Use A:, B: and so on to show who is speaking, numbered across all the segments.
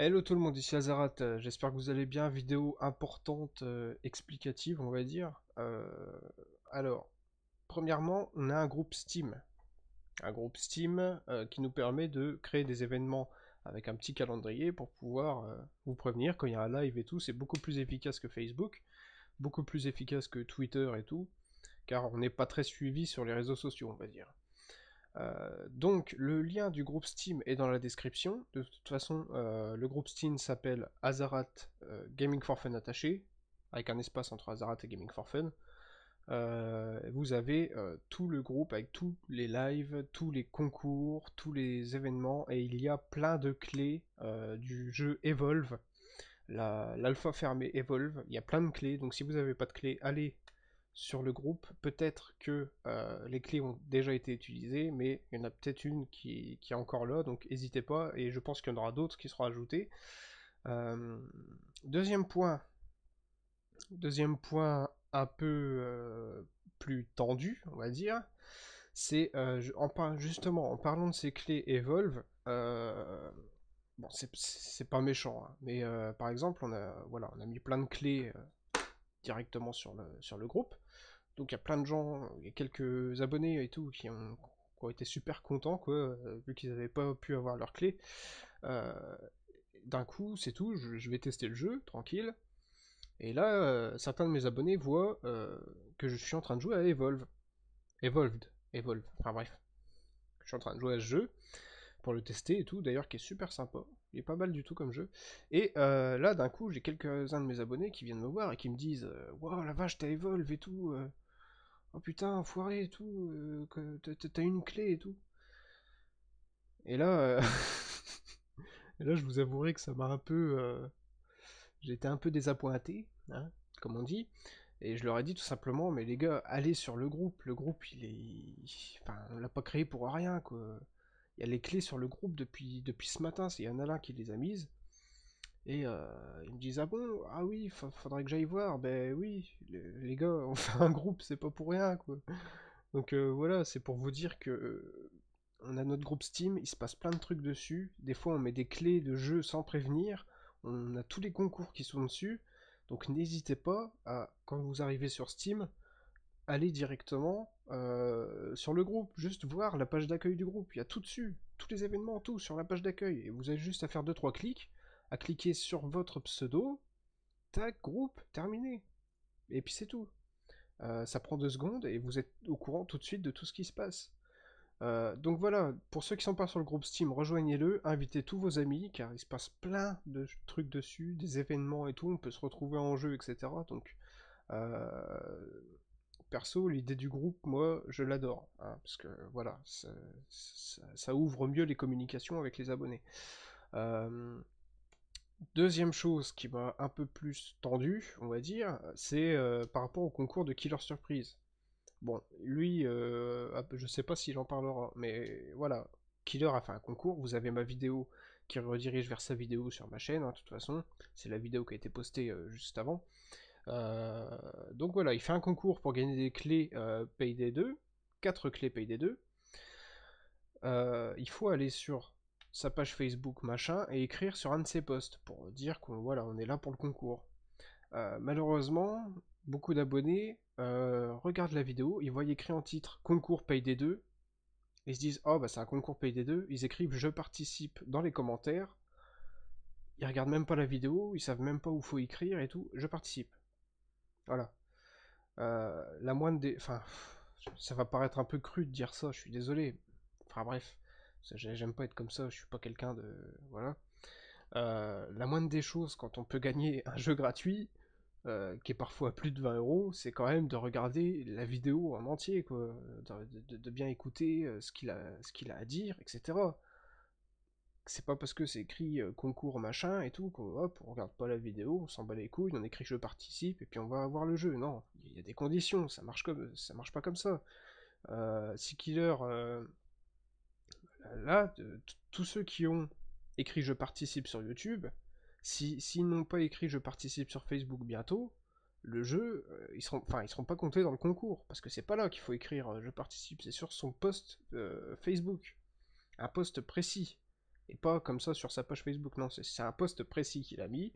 A: Hello tout le monde, ici Azarat, euh, j'espère que vous allez bien, vidéo importante, euh, explicative on va dire. Euh, alors, premièrement, on a un groupe Steam. Un groupe Steam qui nous permet de créer des événements avec un petit calendrier pour pouvoir vous prévenir quand il y a un live et tout. C'est beaucoup plus efficace que Facebook, beaucoup plus efficace que Twitter et tout, car on n'est pas très suivi sur les réseaux sociaux on va dire. Euh, donc le lien du groupe Steam est dans la description. De toute façon, euh, le groupe Steam s'appelle Azarat euh, Gaming for Fun attaché, avec un espace entre Azarat et Gaming for Fun. vous avez tout le groupe avec tous les lives, tous les concours, tous les événements, et il y a plein de clés du jeu Evolve, l'alpha fermé fermée Evolve. Il y a plein de clés, donc si vous n'avez pas de clés, allez sur le groupe. Peut-être que euh, les clés ont déjà été utilisées, mais il y en a peut-être une qui, est encore là, donc n'hésitez pas, et je pense qu'il y en aura d'autres qui seront ajoutées. Euh, deuxième point, deuxième point un peu euh, plus tendu, on va dire, c'est en justement en parlant de ces clés Evolve. Bon, c'est pas méchant, hein, mais par exemple, on a, voilà, on a mis plein de clés directement sur le, sur le groupe. Donc il y a plein de gens, il y a quelques abonnés et tout qui ont, été super contents, quoi, euh, vu qu'ils n'avaient pas pu avoir leur clé. Euh, d'un coup, c'est tout, je, vais tester le jeu, tranquille. Et là, euh, certains de mes abonnés voient que je suis en train de jouer à Evolve. Evolved, Evolve, enfin bref. Je suis en train de jouer à ce jeu pour le tester et tout, d'ailleurs qui est super sympa. Il est pas mal du tout comme jeu. Et euh, là, d'un coup, j'ai quelques-uns de mes abonnés qui viennent me voir et qui me disent euh, Waouh, la vache, t'as évolué et tout. Euh. oh putain, enfoiré et tout. que t'as une clé et tout. Et là, là, je vous avouerai que ça m'a un peu. J'étais un peu désappointé, hein, comme on dit. Et je leur ai dit tout simplement Mais les gars, allez sur le groupe. Le groupe, il est. Enfin, on l'a pas créé pour rien, quoi. Il y a les clés sur le groupe depuis, depuis ce matin, c'est Yann Alain qui les a mises. Et euh, ils me disent Ah bon Ah oui, faudrait que j'aille voir. Ben oui, les, gars, on fait un groupe, c'est pas pour rien, quoi. Donc euh, voilà, c'est pour vous dire que euh, on a notre groupe Steam, il se passe plein de trucs dessus. Des fois, on met des clés de jeu sans prévenir. On a tous les concours qui sont dessus. Donc n'hésitez pas à, quand vous arrivez sur Steam, allez directement euh, sur le groupe, juste voir la page d'accueil du groupe. Il y a tout dessus, tous les événements, tout sur la page d'accueil. Et vous avez juste à faire deux trois clics, à cliquer sur votre pseudo, tac, groupe, terminé. Et puis c'est tout. Euh, ça prend deux secondes et vous êtes au courant tout de suite de tout ce qui se passe. Euh, donc voilà, pour ceux qui sont pas sur le groupe Steam, rejoignez-le, invitez tous vos amis, car il se passe plein de trucs dessus, des événements et tout, on peut se retrouver en jeu, etc. Donc perso, l'idée du groupe, moi, je l'adore. Hein, parce que voilà, ça, ouvre mieux les communications avec les abonnés. Euh, deuxième chose qui m'a un peu plus tendu, on va dire, c'est euh, par rapport au concours de Killer Surprise. Bon, lui, euh, ah, je sais pas s'il en parlera, mais voilà, Killer a fait un concours, vous avez ma vidéo qui redirige vers sa vidéo sur ma chaîne, hein, de toute façon, c'est la vidéo qui a été postée juste avant. Euh, donc voilà, il fait un concours pour gagner des clés euh, Payday 2, 4 clés Payday 2. Euh, il faut aller sur sa page Facebook machin et écrire sur un de ses posts pour dire qu'on voilà, on est là pour le concours. malheureusement, beaucoup d'abonnés regardent la vidéo, ils voient écrit en titre concours paye des deux, ils se disent oh bah c'est un concours Payday des deux, ils écrivent je participe dans les commentaires, ils regardent même pas la vidéo, ils savent même pas où faut écrire et tout, je participe. Voilà. Euh, la moindre des. Enfin, ça va paraître un peu cru de dire ça, je suis désolé. Enfin bref, j'aime pas être comme ça, je suis pas quelqu'un de. Voilà. Euh, la moindre des choses, quand on peut gagner un jeu gratuit, euh, qui est parfois à plus de 20 euros, c'est quand même de regarder la vidéo en entier, quoi. De, bien écouter ce qu'il a, a, à dire, etc c'est pas parce que c'est écrit euh, concours machin et tout qu'on regarde pas la vidéo, on s'en bat les couilles, on écrit je participe et puis on va avoir le jeu. Non, il y a des conditions, ça marche comme ça marche pas comme ça. Euh, si Killer euh, là, tous ceux qui ont écrit je participe sur YouTube, s'ils n'ont pas écrit je participe sur Facebook bientôt, le jeu, ils seront, enfin, ils seront pas comptés dans le concours parce que c'est pas là qu'il faut écrire je participe, c'est sur son post Facebook, un post précis et pas comme ça sur sa page Facebook. Non, c'est un post précis qu'il a mis.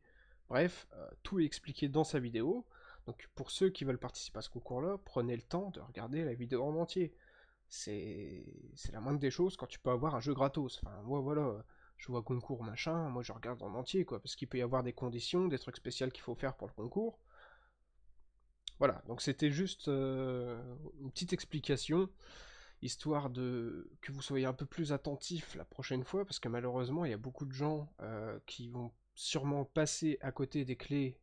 A: Bref, euh, tout est expliqué dans sa vidéo. Donc pour ceux qui veulent participer à ce concours-là, prenez le temps de regarder la vidéo en entier. C'est la moindre des choses quand tu peux avoir un jeu gratos. Enfin, moi voilà, je vois concours machin, moi je regarde en entier quoi, parce qu'il peut y avoir des conditions, des trucs spéciaux qu'il faut faire pour le concours. Voilà, donc c'était juste euh, une petite explication histoire de que vous soyez un peu plus attentif la prochaine fois, parce que malheureusement, il y a beaucoup de gens euh, qui vont sûrement passer à côté des clés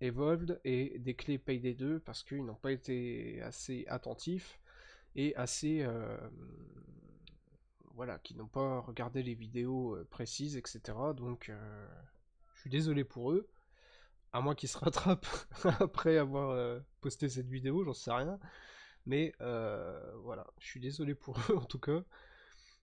A: Evolved et des clés Payday 2 parce qu'ils n'ont pas été assez attentifs et assez. Euh, voilà, qui n'ont pas regardé les vidéos euh, précises, etc. Donc, je suis désolé pour eux. À moins qu'ils se rattrapent après avoir posté cette vidéo, j'en sais rien. Mais euh, voilà, je suis désolé pour eux en tout cas.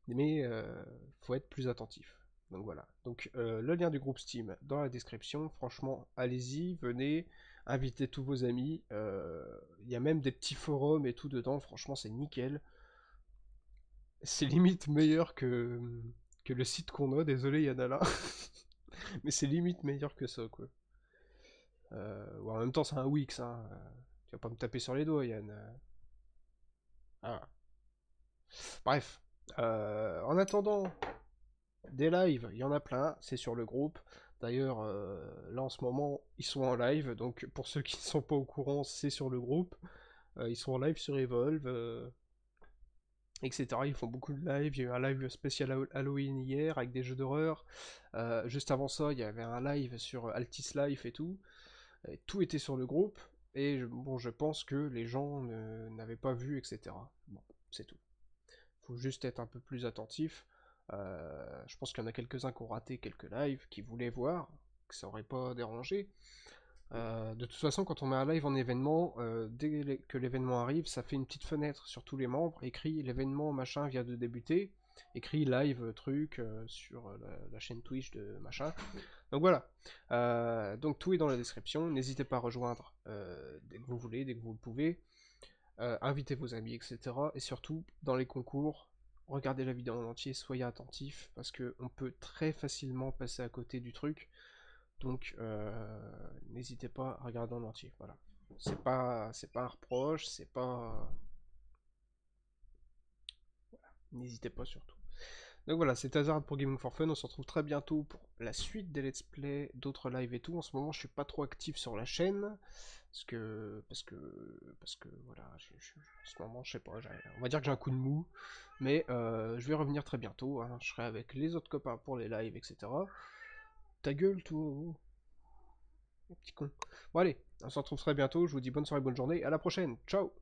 A: Mais euh, faut être plus attentif. Donc voilà. Donc euh, le lien du groupe Steam dans la description. Franchement, allez-y, venez, invitez tous vos amis. Il y a même des petits forums et tout dedans. Franchement, c'est nickel. C'est limite meilleur que, que le site qu'on a. Désolé, Yannala. Mais c'est limite meilleur que ça, quoi. Euh, en même temps, c'est un Wix. Hein. Tu vas pas me taper sur les doigts, Yann. Ah. Bref. Euh, en attendant, des lives, il y en a plein, c'est sur le groupe. D'ailleurs, euh, là en ce moment, ils sont en live, donc pour ceux qui ne sont pas au courant, c'est sur le groupe. Euh, ils sont en live sur Evolve, etc. Ils font beaucoup de lives, Il y a eu un live spécial Halloween hier avec des jeux d'horreur. juste avant ça, il y avait un live sur Altis Life et tout. tout était sur le groupe. Et bon, je pense que les gens n'avaient pas vu, etc. Bon, c'est tout. Faut juste être un peu plus attentif. Euh, je pense qu'il y en a quelques-uns qui ont raté quelques lives, qui voulaient voir, que ça aurait pas dérangé. Euh, de toute façon, quand on met un live en événement, euh, dès que l'événement arrive, ça fait une petite fenêtre sur tous les membres, écrit l'événement machin vient de débuter écrit live truc euh, sur euh, la, chaîne Twitch de machin. Donc voilà. Euh, donc tout est dans la description. N'hésitez pas à rejoindre dès que vous voulez, dès que vous le pouvez. invitez vos amis, etc. Et surtout, dans les concours, regardez la vidéo en entier, soyez attentif parce que on peut très facilement passer à côté du truc. Donc n'hésitez pas à regarder en entier. Voilà. C'est pas, c'est pas un reproche, c'est pas. N'hésitez pas surtout. Donc voilà, c'est Hazard pour Gaming for Fun. On se retrouve très bientôt pour la suite des let's play, d'autres lives et tout. En ce moment, je suis pas trop actif sur la chaîne. Parce que. Parce que. Parce que voilà, en ce moment, je sais pas. On va dire que j'ai un coup de mou. Mais euh, je vais revenir très bientôt. Hein. Je serai avec les autres copains pour les lives, etc. Ta gueule, tout. Oh. Petit con. Bon, allez, on se retrouve très bientôt. Je vous dis bonne soirée, bonne journée. À la prochaine. Ciao